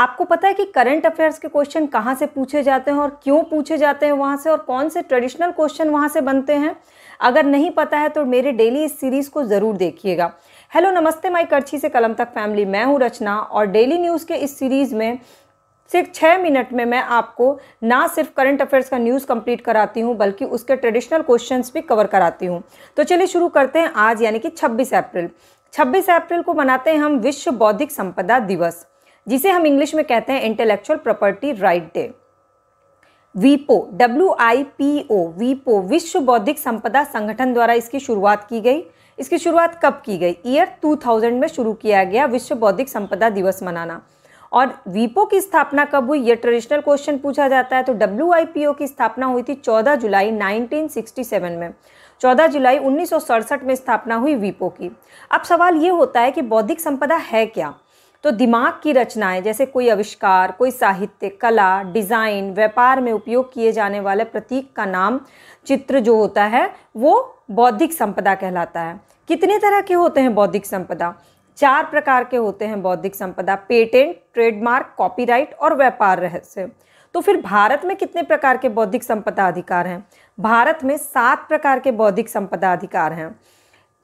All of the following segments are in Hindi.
आपको पता है कि करंट अफेयर्स के क्वेश्चन कहाँ से पूछे जाते हैं और क्यों पूछे जाते हैं वहाँ से और कौन से ट्रेडिशनल क्वेश्चन वहाँ से बनते हैं अगर नहीं पता है तो मेरे डेली इस सीरीज़ को ज़रूर देखिएगा हेलो नमस्ते माई करछी से कलम तक फैमिली मैं हूँ रचना और डेली न्यूज़ के इस सीरीज़ में सिर्फ छः मिनट में मैं आपको ना सिर्फ करंट अफेयर्स का न्यूज़ कंप्लीट कराती हूँ बल्कि उसके ट्रेडिशनल क्वेश्चंस भी कवर कराती हूँ तो चलिए शुरू करते हैं आज यानी कि 26 अप्रैल 26 अप्रैल को मनाते हैं हम विश्व बौद्धिक संपदा दिवस जिसे हम इंग्लिश में कहते हैं इंटेलेक्चुअल प्रॉपर्टी राइट डे वीपो डब्ल्यू आई पी ओ वीपो विश्व बौद्धिक संपदा संगठन द्वारा इसकी शुरुआत की गई इसकी शुरुआत कब की गई ईयर 2000 में शुरू किया गया विश्व बौद्धिक संपदा दिवस मनाना और वीपो की स्थापना कब हुई यह ट्रेडिशनल क्वेश्चन पूछा जाता है तो डब्ल्यू की स्थापना हुई थी 14 जुलाई 1967 में 14 जुलाई उन्नीस में स्थापना हुई वीपो की अब सवाल ये होता है कि बौद्धिक संपदा है क्या तो दिमाग की रचनाएं जैसे कोई आविष्कार कोई साहित्य कला डिज़ाइन व्यापार में उपयोग किए जाने वाले प्रतीक का नाम चित्र जो होता है वो बौद्धिक संपदा कहलाता है कितने तरह के होते हैं बौद्धिक संपदा चार प्रकार के होते हैं बौद्धिक संपदा पेटेंट ट्रेडमार्क कॉपीराइट और व्यापार रहस्य तो फिर भारत में कितने प्रकार के बौद्धिक संपदा अधिकार हैं भारत में सात प्रकार के बौद्धिक संपदा अधिकार हैं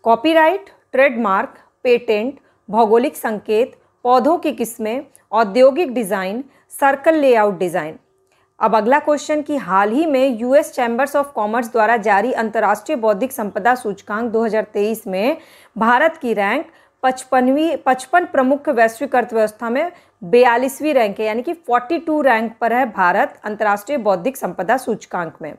कॉपीराइट ट्रेडमार्क पेटेंट भौगोलिक संकेत पौधों की किस्में औद्योगिक डिज़ाइन सर्कल लेआउट डिज़ाइन अब अगला क्वेश्चन कि हाल ही में यूएस चैम्बर्स ऑफ कॉमर्स द्वारा जारी अंतर्राष्ट्रीय बौद्धिक संपदा सूचकांक 2023 में भारत की रैंक पचपनवीं पचपन प्रमुख वैश्विक अर्थव्यवस्था में बयालीसवीं रैंक है यानी कि 42 रैंक पर है भारत अंतर्राष्ट्रीय बौद्धिक संपदा सूचकांक में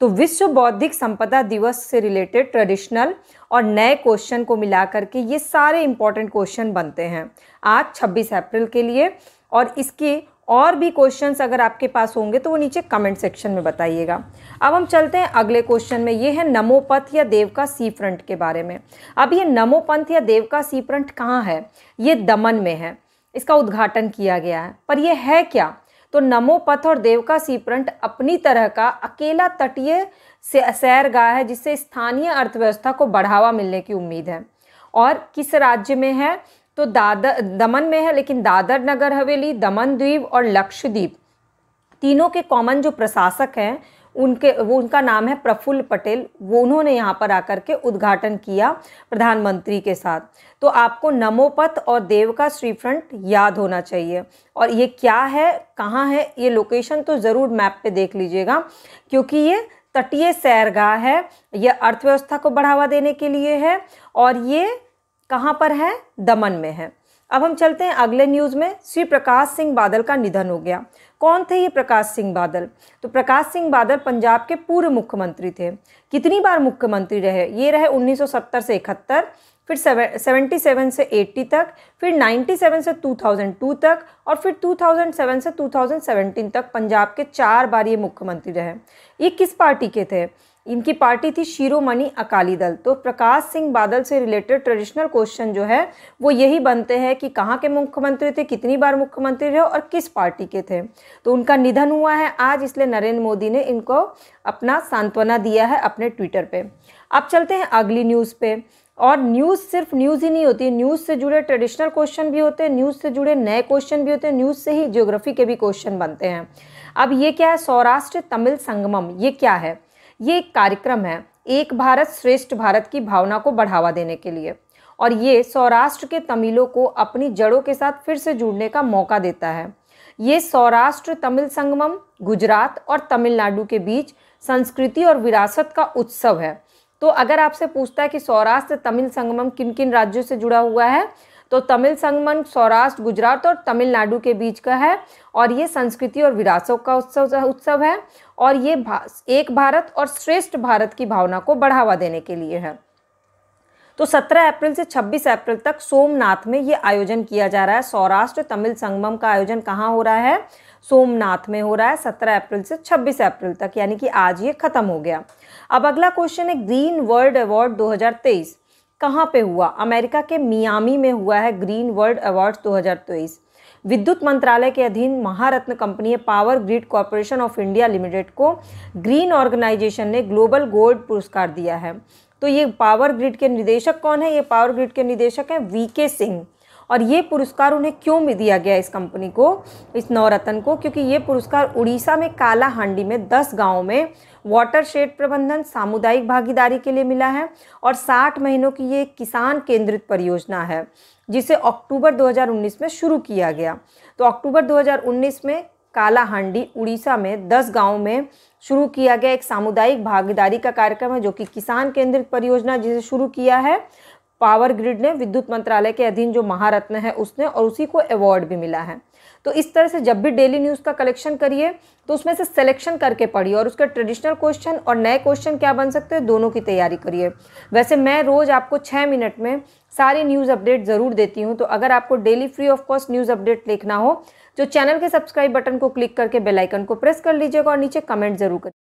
तो विश्व बौद्धिक संपदा दिवस से रिलेटेड ट्रेडिशनल और नए क्वेश्चन को मिला करके ये सारे इंपॉर्टेंट क्वेश्चन बनते हैं आज 26 अप्रैल के लिए और इसके और भी क्वेश्चन अगर आपके पास होंगे तो वो नीचे कमेंट सेक्शन में बताइएगा अब हम चलते हैं अगले क्वेश्चन में ये है नमोपथ या देव का सी फ्रंट के बारे में अब ये नमोपंथ या देव का सी फ्रंट कहाँ है ये दमन में है इसका उद्घाटन किया गया है पर यह है क्या तो नमोपथ और देवका सीप्रंट अपनी तरह का अकेला तटीय सैरगाह है जिससे स्थानीय अर्थव्यवस्था को बढ़ावा मिलने की उम्मीद है और किस राज्य में है तो दादर दमन में है लेकिन दादर नगर हवेली दमन द्वीप और लक्षद्वीप तीनों के कॉमन जो प्रशासक हैं उनके वो उनका नाम है प्रफुल्ल पटेल वो उन्होंने यहाँ पर आकर के उद्घाटन किया प्रधानमंत्री के साथ तो आपको नमोपथ और देवका श्री फ्रंट याद होना चाहिए और ये क्या है कहाँ है ये लोकेशन तो ज़रूर मैप पे देख लीजिएगा क्योंकि ये तटीय सैरगाह है यह अर्थव्यवस्था को बढ़ावा देने के लिए है और ये कहाँ पर है दमन में है अब हम चलते हैं अगले न्यूज़ में श्री प्रकाश सिंह बादल का निधन हो गया कौन थे ये प्रकाश सिंह बादल तो प्रकाश सिंह बादल पंजाब के पूर्व मुख्यमंत्री थे कितनी बार मुख्यमंत्री रहे ये रहे 1970 से इकहत्तर फिर 77 सेवन से एट्टी तक फिर नाइन्टी सेवन से टू थाउजेंड टू तक और फिर टू थाउजेंड सेवन से टू थाउजेंड सेवेंटीन तक पंजाब के चार बार ये मुख्यमंत्री रहे ये किस पार्टी के थे इनकी पार्टी थी शिरोमणि अकाली दल तो प्रकाश सिंह बादल से रिलेटेड ट्रेडिशनल क्वेश्चन जो है वो यही बनते हैं कि कहाँ के मुख्यमंत्री थे कितनी बार मुख्यमंत्री रहे और किस पार्टी के थे तो उनका निधन हुआ है आज इसलिए नरेंद्र मोदी ने इनको अपना सांत्वना दिया है अपने ट्विटर पर अब चलते हैं अगली न्यूज़ पर और न्यूज़ सिर्फ न्यूज़ ही नहीं होती न्यूज़ से जुड़े ट्रेडिशनल क्वेश्चन भी होते हैं न्यूज़ से जुड़े नए क्वेश्चन भी होते हैं न्यूज़ से ही जियोग्राफी के भी क्वेश्चन बनते हैं अब ये क्या है सौराष्ट्र तमिल संगमम ये क्या है ये एक कार्यक्रम है एक भारत श्रेष्ठ भारत की भावना को बढ़ावा देने के लिए और ये सौराष्ट्र के तमिलों को अपनी जड़ों के साथ फिर से जुड़ने का मौका देता है ये सौराष्ट्र तमिल संगमम गुजरात और तमिलनाडु के बीच संस्कृति और विरासत का उत्सव है तो अगर आपसे पूछता है कि सौराष्ट्र तमिल संगमम किन किन राज्यों से जुड़ा हुआ है तो तमिल संगमन सौराष्ट्र गुजरात और तमिलनाडु के बीच का है और ये संस्कृति और विरासत का उत्सव उत्सव है और ये भा, एक भारत और श्रेष्ठ भारत की भावना को बढ़ावा देने के लिए है तो 17 अप्रैल से 26 अप्रैल तक सोमनाथ में ये आयोजन किया जा रहा है सौराष्ट्र तमिल संगम का आयोजन कहाँ हो रहा है सोमनाथ में हो रहा है 17 अप्रैल से 26 अप्रैल तक यानी कि आज ये खत्म हो गया अब अगला क्वेश्चन है ग्रीन वर्ल्ड अवार्ड 2023 कहाँ पे हुआ अमेरिका के मियामी में हुआ है ग्रीन वर्ल्ड अवार्ड्स 2023 विद्युत मंत्रालय के अधीन Maharatna company power grid corporation of India limited को ग्रीन ऑर्गेनाइजेशन ने ग्लोबल गोल्ड पुरस्कार दिया है तो ये पावर ग्रिड के निदेशक कौन है ये पावर ग्रिड के निदेशक हैं वी के सिंह और ये पुरस्कार उन्हें क्यों में दिया गया इस कंपनी को इस नवरत्न को क्योंकि ये पुरस्कार उड़ीसा में काला हांडी में दस गाँव में वाटर शेड प्रबंधन सामुदायिक भागीदारी के लिए मिला है और 60 महीनों की ये किसान केंद्रित परियोजना है जिसे अक्टूबर 2019 में शुरू किया गया तो अक्टूबर 2019 में काला हांडी उड़ीसा में 10 गांव में शुरू किया गया एक सामुदायिक भागीदारी का कार्यक्रम है जो कि किसान केंद्रित परियोजना जिसे शुरू किया है पावर ग्रिड ने विद्युत मंत्रालय के अधीन जो महारत्न है उसने और उसी को अवार्ड भी मिला है तो इस तरह से जब भी डेली न्यूज़ का कलेक्शन करिए तो उसमें से सिलेक्शन करके पढ़िए और उसके ट्रेडिशनल क्वेश्चन और नए क्वेश्चन क्या बन सकते हैं दोनों की तैयारी करिए वैसे मैं रोज़ आपको छः मिनट में सारी न्यूज़ अपडेट ज़रूर देती हूँ तो अगर आपको daily free of cost news update लिखना हो जो तो चैनल के सब्सक्राइब बटन को क्लिक करके बेलाइकन को प्रेस कर लीजिएगा और नीचे कमेंट जरूर करिए